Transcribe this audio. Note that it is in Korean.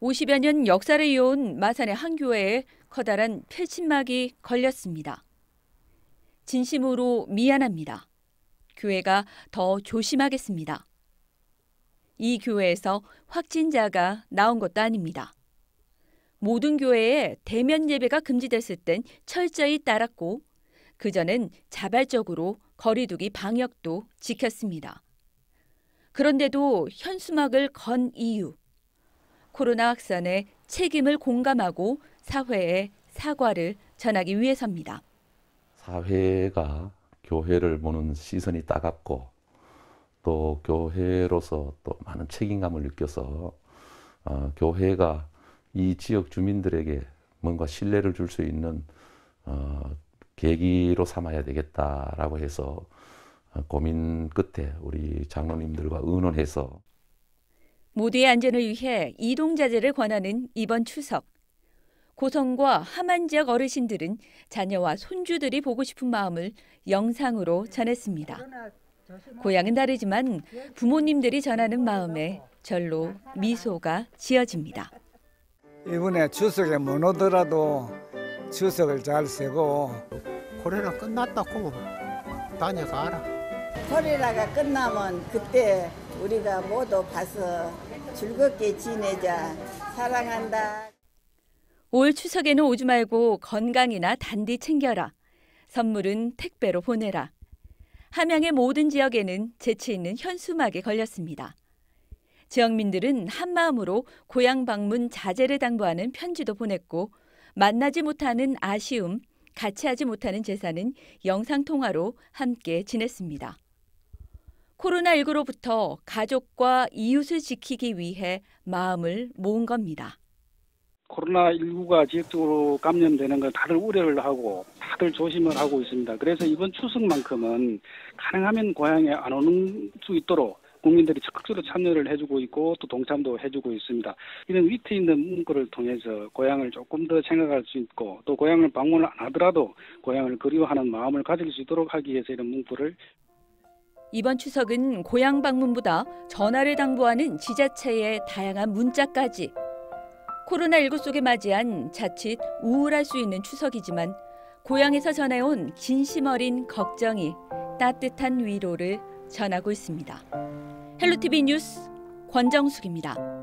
50여 년 역사를 이어온 마산의 한 교회에 커다란 폐침막이 걸렸습니다. 진심으로 미안합니다. 교회가 더 조심하겠습니다. 이 교회에서 확진자가 나온 것도 아닙니다. 모든 교회에 대면 예배가 금지됐을 땐 철저히 따랐고 그전엔 자발적으로 거리두기 방역도 지켰습니다. 그런데도 현수막을 건 이유 코로나 확산에 책임을 공감하고 사회에 사과를 전하기 위해서입니다. 사회가 교회를 보는 시선이 따갑고 또 교회로서 또 많은 책임감을 느껴서 어, 교회가 이 지역 주민들에게 뭔가 신뢰를 줄 수 있는 어, 계기로 삼아야 되겠다라고 해서 어, 고민 끝에 우리 장로님들과 의논해서 모두의 안전을 위해 이동 자제를 권하는 이번 추석. 고성과 함안 지역 어르신들은 자녀와 손주들이 보고 싶은 마음을 영상으로 전했습니다. 고향은 다르지만 부모님들이 전하는 마음에 절로 미소가 지어집니다. 이번에 추석에 못 오더라도 추석을 잘 세고 코레라 끝났다고 다녀가라. 코레라가 끝나면 그때 우리가 모두 가서 즐겁게 지내자. 사랑한다. 올 추석에는 오지 말고 건강이나 단디 챙겨라. 선물은 택배로 보내라. 함양의 모든 지역에는 재치 있는 현수막에 걸렸습니다. 지역민들은 한마음으로 고향 방문 자제를 당부하는 편지도 보냈고 만나지 못하는 아쉬움, 같이 하지 못하는 제사는 영상통화로 함께 지냈습니다. 코로나19로부터 가족과 이웃을 지키기 위해 마음을 모은 겁니다. 코로나19가 지속적으로 감염되는 걸 다들 우려를 하고 다들 조심을 하고 있습니다. 그래서 이번 추석만큼은 가능하면 고향에 안 오는 수 있도록 국민들이 적극적으로 참여를 해주고 있고 또 동참도 해주고 있습니다. 이런 위트 있는 문구를 통해서 고향을 조금 더 생각할 수 있고 또 고향을 방문을 안 하더라도 고향을 그리워하는 마음을 가질 수 있도록 하기 위해서 이런 문구를 이번 추석은 고향 방문보다 전화를 당부하는 지자체의 다양한 문자까지 코로나19 속에 맞이한 자칫 우울할 수 있는 추석이지만 고향에서 전해온 진심 어린 걱정이 따뜻한 위로를 전하고 있습니다. 헬로티비 뉴스 권정숙입니다.